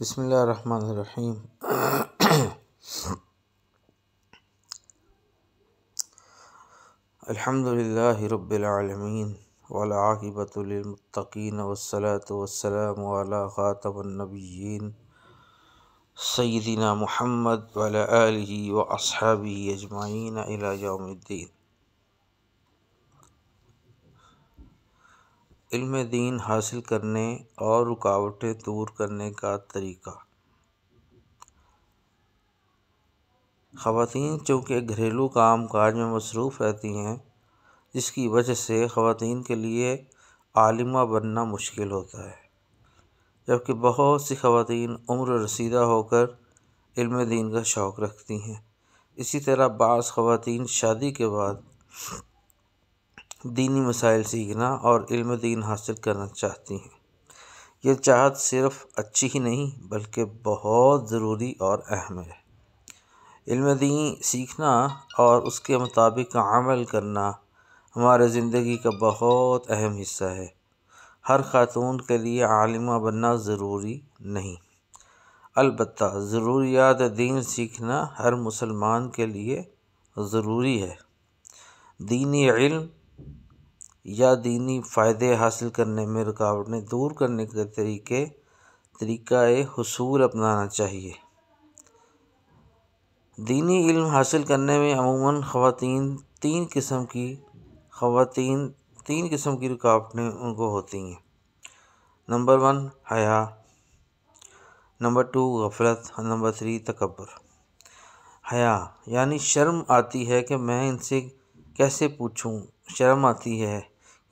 بسم الله الرحمن الرحيم الحمد لله رب العالمين والعاقبة للمتقين والصلاة والسلام على خاتم النبيين سيدنا محمد وعلى آله وأصحابه أجمعين إلى يوم الدين इल्म दीन हासिल करने और रुकावटें दूर करने का तरीक़ा ख़वातीन चूँकि घरेलू काम काज में मसरूफ़ रहती हैं जिसकी वजह से ख़वातीन के लिए आलिमा बनना मुश्किल होता है जबकि बहुत सी ख़वातीन उम्र रसीदा होकर इल्म दीन का शौक़ रखती हैं इसी तरह बाज़ ख़वातीन शादी के बाद दीनी मसाइल सीखना और इल्म दीन हासिल करना चाहती हैं ये चाहत सिर्फ अच्छी ही नहीं बल्कि बहुत ज़रूरी और अहम है इल्म दीन सीखना और उसके मुताबिक अमल करना हमारे ज़िंदगी का बहुत अहम हिस्सा है हर खातून के लिए आलिमा बनना ज़रूरी नहीं अलबत् ज़रूरियात दीन सीखना हर मुसलमान के लिए ज़रूरी है दीनी इल्म या दीनी फ़ायदे हासिल करने में रुकावटें दूर करने के तरीके तरीक़ा हसूल अपनाना चाहिए दीनी इल्म हासिल करने में अमूमन ख़वातीन तीन किस्म की ख़वातीन तीन किस्म की रुकावटें उनको होती हैं नंबर वन हया नंबर टू गफलत नंबर थ्री तकबर हया यानी शर्म आती है कि मैं इनसे कैसे पूछूं शर्म आती है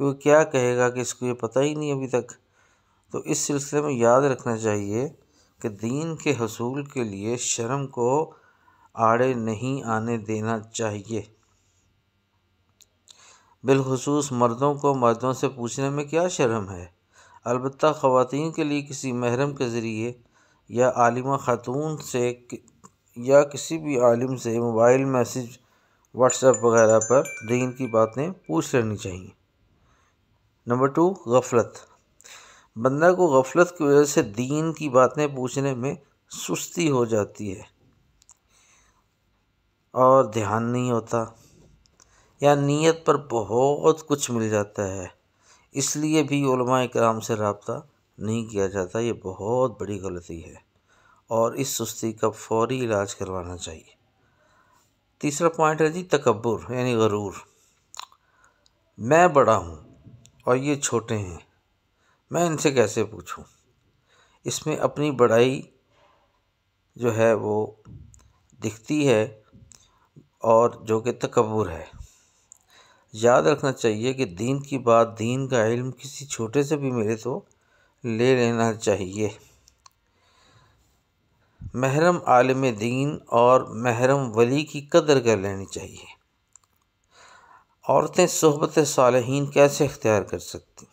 वो क्या कहेगा कि इसको ये पता ही नहीं अभी तक तो इस सिलसिले में याद रखना चाहिए कि दीन के हसूल के लिए शर्म को आड़े नहीं आने देना चाहिए बिलखसूस मर्दों को मर्दों से पूछने में क्या शर्म है अलबत् ख़वान के लिए किसी महरम के ज़रिए या आलिमा ख़ातून से या किसी भी आलिम से मोबाइल मैसेज व्हाट्सएप वगैरह पर दीन की बातें पूछ लेनी चाहिए नंबर टू गफलत बंदा को गफलत की वजह से दीन की बातें पूछने में सुस्ती हो जाती है और ध्यान नहीं होता या नीयत पर बहुत कुछ मिल जाता है इसलिए भी कराम से रबता नहीं किया जाता ये बहुत बड़ी गलती है और इस सुस्ती का फौरी इलाज करवाना चाहिए तीसरा पॉइंट है जी तकबर यानी गरूर मैं बड़ा हूँ और ये छोटे हैं मैं इनसे कैसे पूछूं इसमें अपनी बड़ाई जो है वो दिखती है और जो कि तकबर है याद रखना चाहिए कि दीन की बात दीन का इल्म किसी छोटे से भी मिले तो ले लेना चाहिए महरम आलम दीन और महरम वली की कदर कर लेनी चाहिए औरतें सहबत सालहीन कैसे अख्तियार कर सकती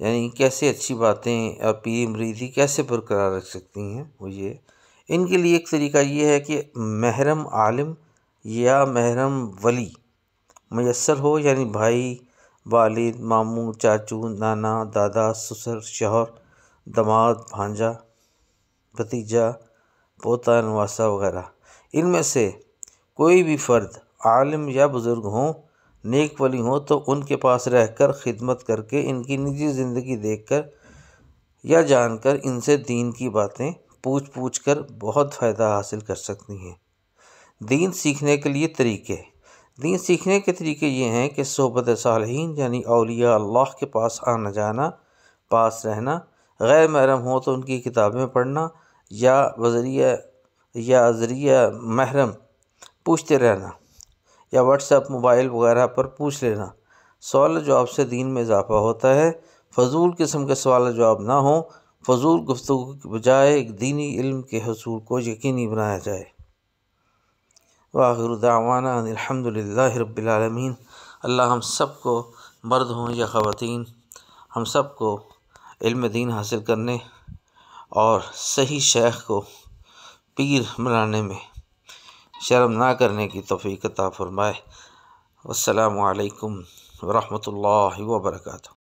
यानी कैसे अच्छी बातें पी मरीदी कैसे बरकरार रख सकती हैं वो ये इनके लिए एक तरीका ये है कि महरम आलिम या महरम वली मैसर हो यानी भाई वालिद मामू चाचू नाना दादा ससुर शोहर दामाद भांजा भतीजा पोता नवासा वगैरह इनमें से कोई भी फ़र्द आलिम या बुज़ुर्ग हों नेक वली हों तो उनके पास रह कर ख़िदमत करके इनकी निजी ज़िंदगी देख कर या जान कर इनसे दीन की बातें पूछ पूछ कर बहुत फ़ायदा हासिल कर सकती हैं दीन सीखने के लिए तरीके दीन सीखने के तरीके ये हैं कि सोबत सालहीन यानी अलिया अल्लाह के पास आना जाना पास रहना गैर महरम हो तो उनकी किताबें पढ़ना या वजरिया या ज़रिया महरम पूछते रहना या व्हाट्सएप मोबाइल वगैरह पर पूछ लेना सवाल जवाब से दीन में इजाफा होता है फजूल किस्म के सवाल जवाब ना हो फजूल गुफ्तु के बजाय एक दीनी इल्म के हसूल को यकीनी बनाया जाए वाहिर दावाना अलहमदिल्ला रबालमीन अल्लाह हम सब को मर्द हों या ख़वान हम सब को इल्म दीन हासिल करने और सही शेख को पीर बनाने में शर्म ना करने की तोफ़ी अता फ़रमाए अल्लाम वरहमल वर्का